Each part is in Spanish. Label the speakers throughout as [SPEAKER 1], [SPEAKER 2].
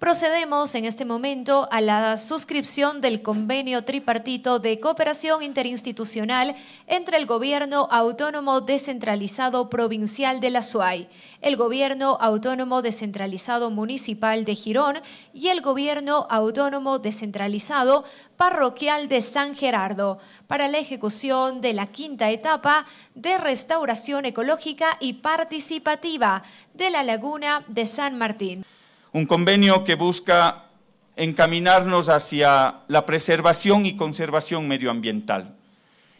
[SPEAKER 1] Procedemos en este momento a la suscripción del convenio tripartito de cooperación interinstitucional entre el Gobierno Autónomo Descentralizado Provincial de la Suai, el Gobierno Autónomo Descentralizado Municipal de Girón y el Gobierno Autónomo Descentralizado Parroquial de San Gerardo para la ejecución de la quinta etapa de restauración ecológica y participativa de la laguna de San Martín
[SPEAKER 2] un convenio que busca encaminarnos hacia la preservación y conservación medioambiental.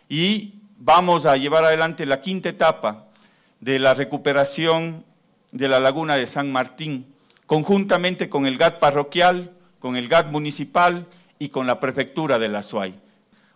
[SPEAKER 2] Y vamos a llevar adelante la quinta etapa de la recuperación de la laguna de San Martín, conjuntamente con el GAT parroquial, con el GAT municipal y con la prefectura de la SUAY.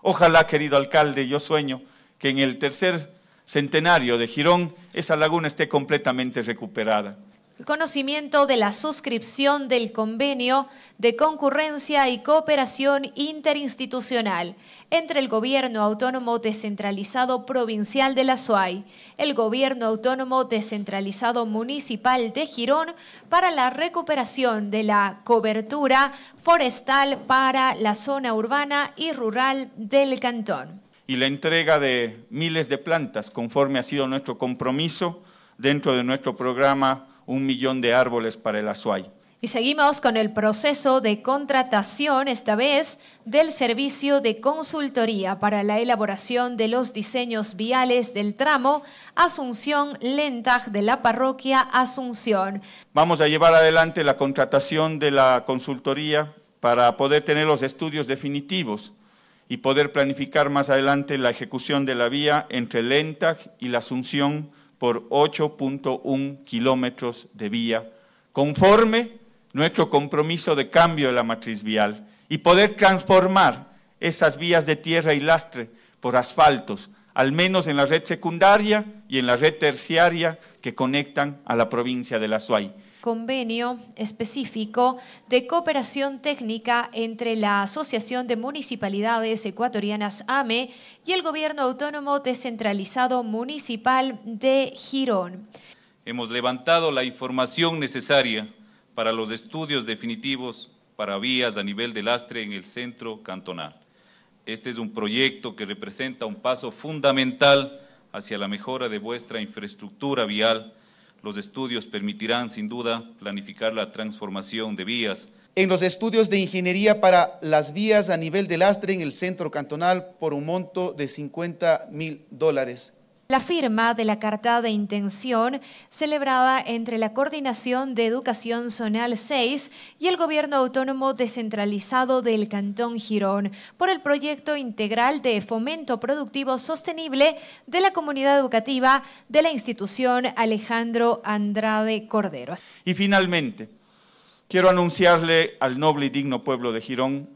[SPEAKER 2] Ojalá, querido alcalde, yo sueño que en el tercer centenario de Girón esa laguna esté completamente recuperada
[SPEAKER 1] el conocimiento de la suscripción del convenio de concurrencia y cooperación interinstitucional entre el Gobierno Autónomo Descentralizado Provincial de la SUAI, el Gobierno Autónomo Descentralizado Municipal de Girón para la recuperación de la cobertura forestal para la zona urbana y rural del cantón.
[SPEAKER 2] Y la entrega de miles de plantas, conforme ha sido nuestro compromiso dentro de nuestro programa un millón de árboles para el Azuay.
[SPEAKER 1] Y seguimos con el proceso de contratación, esta vez del servicio de consultoría para la elaboración de los diseños viales del tramo Asunción Lentag de la parroquia Asunción.
[SPEAKER 2] Vamos a llevar adelante la contratación de la consultoría para poder tener los estudios definitivos y poder planificar más adelante la ejecución de la vía entre Lentag y la Asunción por 8.1 kilómetros de vía, conforme nuestro compromiso de cambio de la matriz vial y poder transformar esas vías de tierra y lastre por asfaltos, al menos en la red secundaria y en la red terciaria que conectan a la provincia de La Suay
[SPEAKER 1] convenio específico de cooperación técnica entre la Asociación de Municipalidades Ecuatorianas AME y el Gobierno Autónomo Descentralizado Municipal de Girón.
[SPEAKER 2] Hemos levantado la información necesaria para los estudios definitivos para vías a nivel de lastre en el centro cantonal. Este es un proyecto que representa un paso fundamental hacia la mejora de vuestra infraestructura vial los estudios permitirán, sin duda, planificar la transformación de vías. En los estudios de ingeniería para las vías a nivel de lastre en el centro cantonal por un monto de 50 mil dólares.
[SPEAKER 1] La firma de la carta de intención celebrada entre la Coordinación de Educación Zonal 6 y el Gobierno Autónomo Descentralizado del Cantón Girón por el proyecto integral de fomento productivo sostenible de la comunidad educativa de la institución Alejandro Andrade Cordero.
[SPEAKER 2] Y finalmente, quiero anunciarle al noble y digno pueblo de Girón,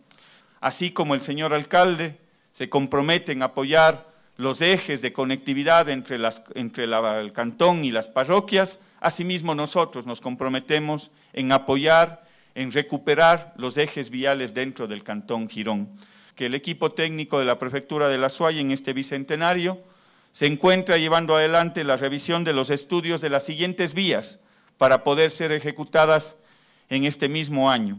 [SPEAKER 2] así como el señor alcalde se compromete a apoyar los ejes de conectividad entre, el cantón y las parroquias, asimismo nosotros nos comprometemos en apoyar, en recuperar los ejes viales dentro del cantón Girón. Que el equipo técnico de la Prefectura de la SUAY en este bicentenario se encuentra llevando adelante la revisión de los estudios de las siguientes vías para poder ser ejecutadas en este mismo año.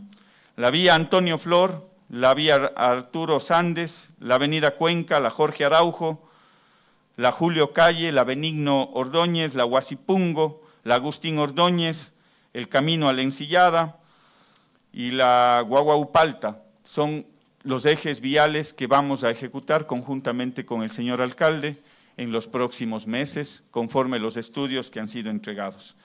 [SPEAKER 2] La vía Antonio Flor, la vía Arturo Sandes, la avenida Cuenca, la Jorge Araujo, la Julio Calle, la Benigno Ordóñez, la Huasipungo, la Agustín Ordóñez, el Camino a la Encillada y la Guaguaupalta. Son los ejes viales que vamos a ejecutar conjuntamente con el señor alcalde en los próximos meses, conforme los estudios que han sido entregados.